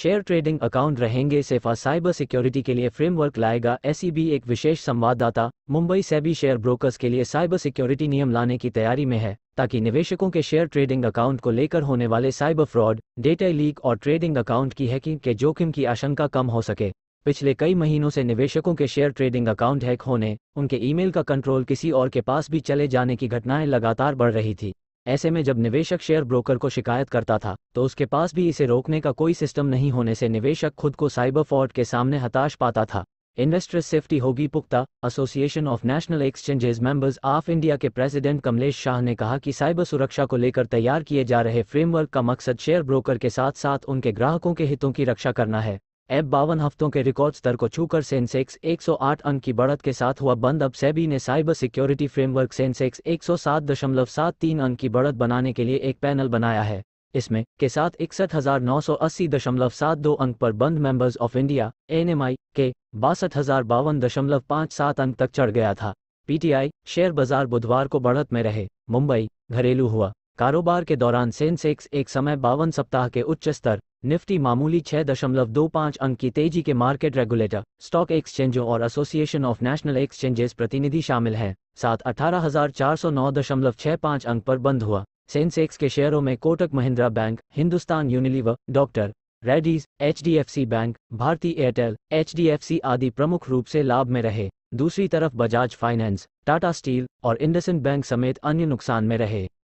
share trading account रहेंगे सेफा cyber security के लिए फ्रेमवर्क लाएगा एसईबी e एक विशेष संवाददाता Mumbai SEBI e share brokers के लिए साइबर सिक्योरिटी नियम लाने की तैयारी में है ताकि निवेशकों के शेयर ट्रेडिंग अकाउंट को लेकर होने वाले साइबर फ्रॉड डेटा लीक और ट्रेडिंग अकाउंट की हैकिंग के जोखिम की आशंका कम हो सके पिछले कई महीनों से निवेशकों के शेयर ट्रेडिंग अकाउंट हैक होने उनके ईमेल का कंट्रोल किसी और के पास भी चले जाने की घटनाएं लगातार बढ़ रही थी ऐसे में जब निवेशक शेयर ब्रोकर को शिकायत करता था तो उसके पास भी इसे रोकने का कोई सिस्टम नहीं होने से निवेशक खुद को साइबर फॉर्ड के सामने हताश पाता था इन्वेस्टर सेफ्टी होगी पुख्ता association of national exchanges members of India के प्रेसिडेंट कमलेश शाह ने कहा कि साइबर सुरक्षा को लेकर तैयार किए जा रहे फ्रेमवर्क का मकसद शेयर ब्रोकर के साथ साथ उनके ग्राहकों के हितों की रक्षा करना है एप बावन हफ्तों के रिकॉर्ड स्तर को छूकर सेंसेक्स 108 अंक की बढ़त के साथ हुआ बंद अब सेबी ने साइबर सिक्योरिटी फ्रेमवर्क सेंसेक्स 107.73 अंक की बढ़त बनाने के लिए एक पैनल बनाया है इसमें के साथ इकसठ हजार नौ सौ अस्सी दशमलव सात दो अंक पर बंद मेंबर्स ऑफ इंडिया एनएमआई के बासठ हजार बावन दशमलव पाँच सात अंक तक चढ़ गया था पीटीआई शेयर बाजार बुधवार को बढ़त में रहे मुंबई घरेलू हुआ कारोबार के दौरान सेंसेक्स एक समय बावन सप्ताह के उच्च स्तर निफ्टी मामूली 6.25 अंक की तेजी के मार्केट रेगुलेटर स्टॉक एक्सचेंजों और एसोसिएशन ऑफ नेशनल एक्सचेंजेस प्रतिनिधि शामिल हैं साथ अठारह अंक पर बंद हुआ सेंसेक्स के शेयरों में Kotak Mahindra bank Hindustan Unilever doctor Reddy's H bank भारतीय एयरटेल एच आदि प्रमुख रूप से लाभ में रहे दूसरी तरफ बजाज फाइनेंस टाटा स्टील और इंडसन बैंक समेत अन्य नुकसान में रहे